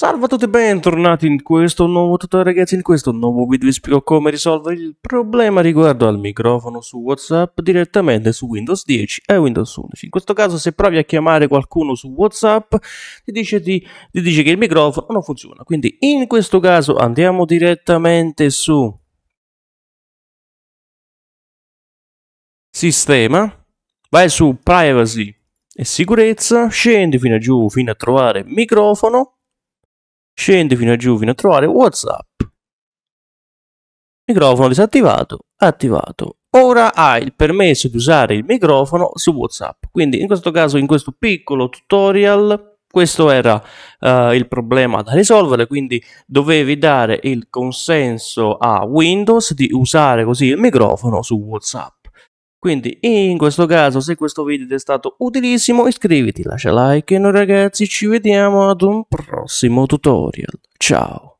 Salve a tutti e bentornati in questo nuovo tutorial ragazzi, in questo nuovo video vi spiego come risolvere il problema riguardo al microfono su Whatsapp direttamente su Windows 10 e Windows 11. In questo caso se provi a chiamare qualcuno su Whatsapp ti dice, di, ti dice che il microfono non funziona, quindi in questo caso andiamo direttamente su Sistema, vai su Privacy e Sicurezza, scendi fino a giù fino a trovare microfono scendi fino a giù fino a trovare WhatsApp. Microfono disattivato, attivato. Ora hai il permesso di usare il microfono su WhatsApp. Quindi in questo caso, in questo piccolo tutorial, questo era uh, il problema da risolvere, quindi dovevi dare il consenso a Windows di usare così il microfono su WhatsApp. Quindi in questo caso se questo video ti è stato utilissimo iscriviti, lascia like e noi ragazzi ci vediamo ad un prossimo tutorial. Ciao!